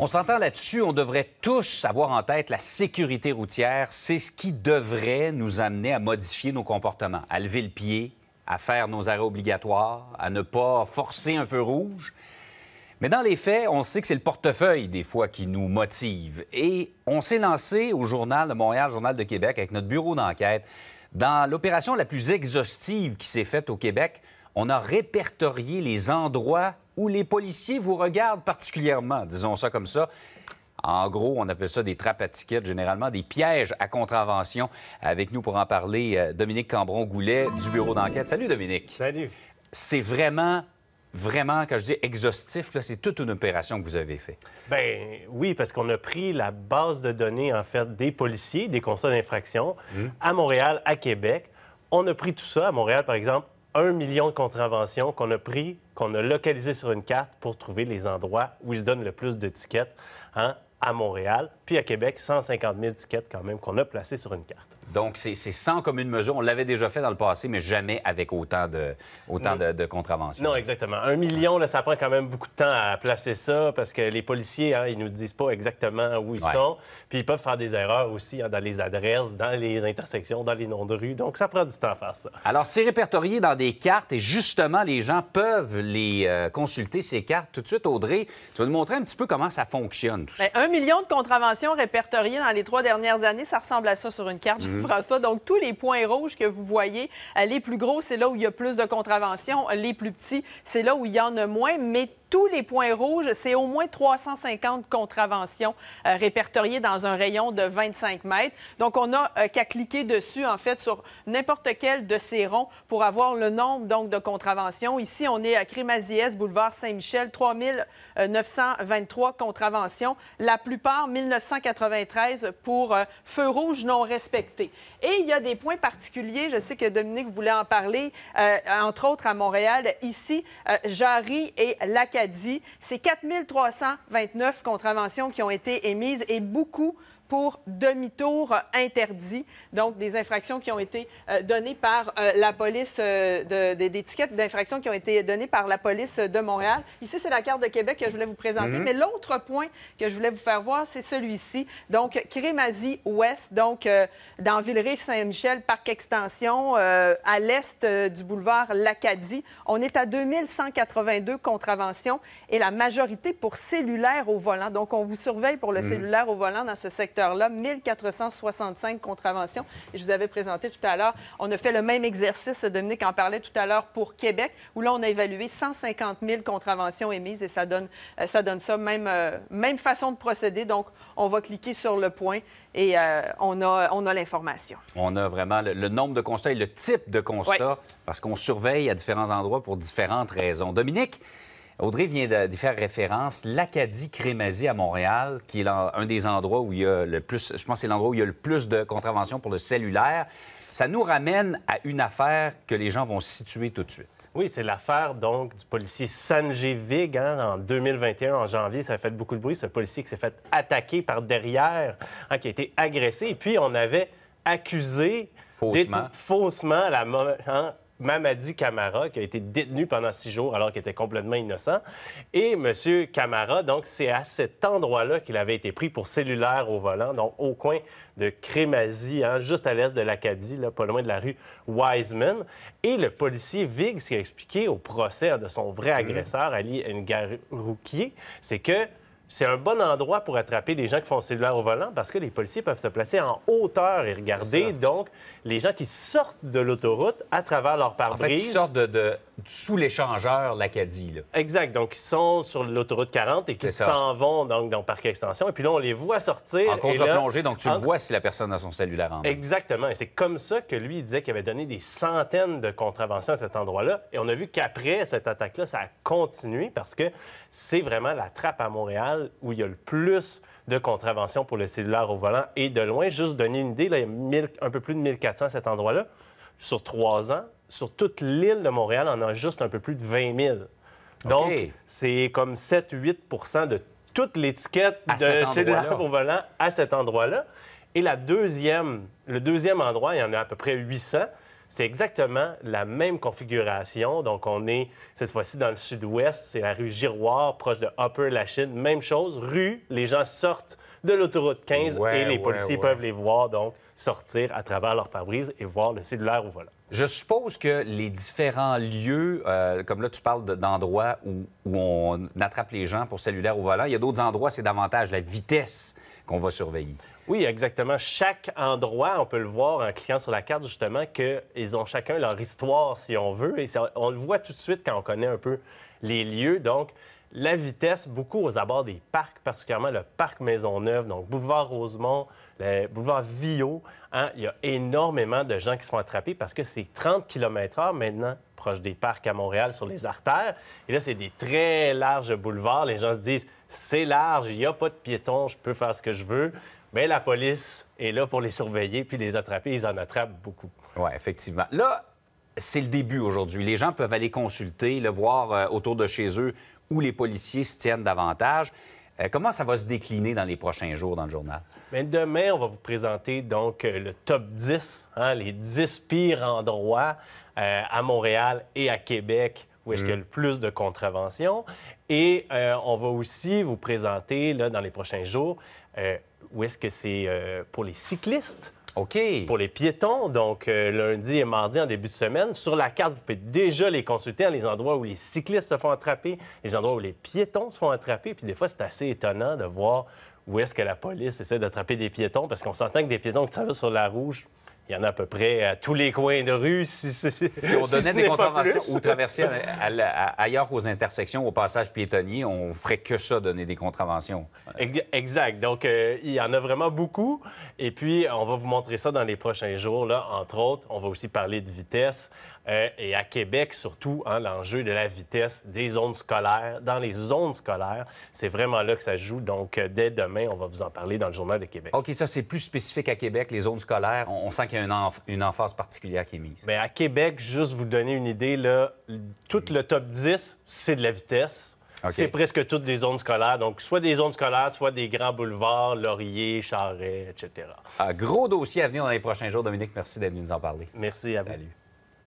On s'entend là-dessus, on devrait tous avoir en tête la sécurité routière. C'est ce qui devrait nous amener à modifier nos comportements, à lever le pied, à faire nos arrêts obligatoires, à ne pas forcer un feu rouge. Mais dans les faits, on sait que c'est le portefeuille des fois qui nous motive. Et on s'est lancé au Journal de Montréal, Journal de Québec, avec notre bureau d'enquête, dans l'opération la plus exhaustive qui s'est faite au Québec on a répertorié les endroits où les policiers vous regardent particulièrement, disons ça comme ça. En gros, on appelle ça des trappes à tickets, généralement des pièges à contravention. Avec nous pour en parler, euh, Dominique Cambron-Goulet du bureau d'enquête. Salut Dominique. Salut. C'est vraiment vraiment, quand je dis exhaustif, c'est toute une opération que vous avez faite. Bien, oui, parce qu'on a pris la base de données, en fait, des policiers, des constats d'infraction hmm. à Montréal, à Québec. On a pris tout ça. À Montréal, par exemple, un million de contraventions qu'on a pris, qu'on a localisées sur une carte pour trouver les endroits où ils se donnent le plus de tickets hein, à Montréal, puis à Québec, 150 000 tickets quand même qu'on a placés sur une carte. Donc, c'est sans commune mesure. On l'avait déjà fait dans le passé, mais jamais avec autant de, autant de, contraventions. Non, exactement. Un million, ça prend quand même beaucoup de temps à placer ça parce que les policiers, hein, ils nous disent pas exactement où ils sont. Puis ils peuvent faire des erreurs aussi hein, dans les adresses, dans les intersections, dans les noms de rue. Donc, ça prend du temps à faire ça. Alors, c'est répertorié dans des cartes et justement, les gens peuvent les euh, consulter, ces cartes. Tout de suite, Audrey, tu vas nous montrer un petit peu comment ça fonctionne, tout ça. Ben, un million de contraventions répertoriées dans les trois dernières années, ça ressemble à ça sur une carte. Mm-hmm. Mmh. Donc, tous les points rouges que vous voyez, euh, les plus gros, c'est là où il y a plus de contraventions. Les plus petits, c'est là où il y en a moins. Mais tous les points rouges, c'est au moins 350 contraventions euh, répertoriées dans un rayon de 25 mètres. Donc, on n'a euh, qu'à cliquer dessus, en fait, sur n'importe quel de ces ronds pour avoir le nombre, donc, de contraventions. Ici, on est à Crémaziès, boulevard Saint-Michel, 3923 contraventions, la plupart 1993 pour euh, feux rouges non respectés. Et il y a des points particuliers, je sais que Dominique voulait en parler, entre autres à Montréal, ici, Jarry et Lac dit, C'est 4329 contraventions qui ont été émises et beaucoup pour demi-tour interdit. Donc, des infractions qui ont été euh, données par euh, la police, euh, des étiquettes d'infractions qui ont été données par la police de Montréal. Ici, c'est la carte de Québec que je voulais vous présenter. Mhm. Mais l'autre point que je voulais vous faire voir, c'est celui-ci. Donc, Crémazie-Ouest, donc dans villerive saint michel parc extension, à l'est du boulevard L'Acadie. On est à 2182 contraventions et la majorité pour cellulaire au volant. Donc, on vous surveille pour le mhm. cellulaire au volant dans ce secteur là 1465 contraventions. je vous avais présenté tout à l'heure, on a fait le même exercice, Dominique en parlait tout à l'heure, pour Québec, où là, on a évalué 150 000 contraventions émises et ça donne euh, ça, donne ça même, euh, même façon de procéder. Donc, on va cliquer sur le point et euh, on a, on a l'information. On a vraiment le, nombre de constats et le type de constat, parce qu'on surveille à différents endroits pour différentes raisons. Dominique, Audrey vient de faire référence. L'Acadie Crémazie à Montréal, qui est un des endroits où il y a le plus, je pense, c'est l'endroit où il y a le plus de contraventions pour le cellulaire. Ça nous ramène à une affaire que les gens vont situer tout de suite. Oui, c'est l'affaire donc du policier Sanjay Vig hein, en 2021, en janvier. Ça a fait beaucoup de bruit. C'est un policier qui s'est fait attaquer par derrière, hein, qui a été agressé. Et puis, on avait accusé. Faussement. Faussement, la, hein, Mamadi Camara, qui a été détenu pendant six jours alors qu'il était complètement innocent. Et M. Camara, donc, c'est à cet endroit-là qu'il avait été pris pour cellulaire au volant, donc au coin de Crémazie, hein, juste à l'est de l'Acadie, pas loin de la rue Wiseman. Et le policier Viggs qu'il a expliqué au procès hein, de son vrai mm. agresseur, Ali Ngaroukier, c'est que c'est un bon endroit pour attraper les gens qui font cellulaire au volant parce que les policiers peuvent se placer en hauteur et regarder donc les gens qui sortent de l'autoroute à travers leur pare-brise sous l'échangeur l'Acadie. Exact. Donc, ils sont sur l'autoroute 40 et qui s'en vont donc, dans le parc extension. Et puis là, on les voit sortir. En contre-plongée, donc tu vois si la personne a son cellulaire en main. Exactement. Et c'est comme ça que lui, il disait qu'il avait donné des centaines de contraventions à cet endroit-là. Et on a vu qu'après cette attaque-là, ça a continué parce que c'est vraiment la trappe à Montréal où il y a le plus de contraventions pour le cellulaire au volant et de loin. Juste donner une idée, il y a un peu plus de 1400 à cet endroit-là sur trois ans sur toute l'île de Montréal, on en a juste un peu plus de 20 000. Donc, c'est comme 7-8 de toute l'étiquette de chez de l'arbre au volant à cet endroit-là. Et le deuxième endroit, il y en a à peu près 800. C'est exactement la même configuration. Donc, on est cette fois-ci dans le sud-ouest. C'est la rue Giroir, proche de Upper Lachine. Même chose, rue, les gens sortent de l'autoroute 15 et les policiers peuvent les voir donc sortir à travers leur pare-brise et voir le cellulaire au volant. Je suppose que les différents lieux, euh, comme là tu parles d'endroits où, on attrape les gens pour cellulaire au volant, il y a d'autres endroits, c'est davantage la vitesse qu'on va surveiller. Oui, exactement. Chaque endroit, on peut le voir en cliquant sur la carte, justement, ils ont chacun leur histoire, si on veut. Et on le voit tout de suite quand on connaît un peu les lieux. Donc, la vitesse beaucoup aux abords des parcs, particulièrement le parc Maisonneuve, donc boulevard Rosemont, le boulevard Villot. Hein. il y a énormément de gens qui sont attrapés parce que c'est 30 km/h maintenant proche des parcs à Montréal sur les artères. Et là, c'est des très larges boulevards. Les gens se disent, c'est large, il n'y a pas de piétons, je peux faire ce que je veux. Mais la police est là pour les surveiller puis les attraper. Ils en attrapent beaucoup. Oui, effectivement. Là, c'est le début aujourd'hui. Les gens peuvent aller consulter, le voir euh, autour de chez eux où les policiers se tiennent davantage. Euh, comment ça va se décliner dans les prochains jours dans le journal? Ben, demain, on va vous présenter donc euh, le top 10, hein, les 10 pires endroits euh, à Montréal et à Québec où est-ce qu'il y a mm. le plus de contraventions. Et on va aussi vous présenter là, dans les prochains jours où est-ce que c'est pour les cyclistes OK. Pour les piétons, donc euh, lundi et mardi en début de semaine. Sur la carte, vous pouvez déjà les consulter, les endroits où les cyclistes se font attraper, les endroits où les piétons se font attraper. Puis des fois, c'est assez étonnant de voir où est-ce que la police essaie d'attraper des piétons, parce qu'on s'entend que des piétons qui traversent sur la rouge, il y en a à peu près à tous les coins de rue. Si, si on donnait des contraventions ou traversées ailleurs aux intersections, aux passages piétonniers, on ferait que ça, donner des contraventions. Exact. Donc, euh, il y en a vraiment beaucoup. Et puis, on va vous montrer ça dans les prochains jours, là, entre autres. On va aussi parler de vitesse. Euh, et à Québec surtout, hein, l'enjeu de la vitesse des zones scolaires. Dans les zones scolaires, c'est vraiment là que ça joue. Donc, euh, dès demain, on va vous en parler dans le Journal de Québec. OK, ça, c'est plus spécifique à Québec, les zones scolaires. On, sent qu'il y a une, emphase particulière qui est mise. Mais à Québec, juste vous donner une idée, là, tout le top 10, c'est de la vitesse. C'est presque toutes des zones scolaires. Donc, soit des zones scolaires, soit des grands boulevards, Laurier, Charret, etc. Un ah, gros dossier à venir dans les prochains jours. Dominique, merci d'être venu nous en parler. Merci à vous. Salut.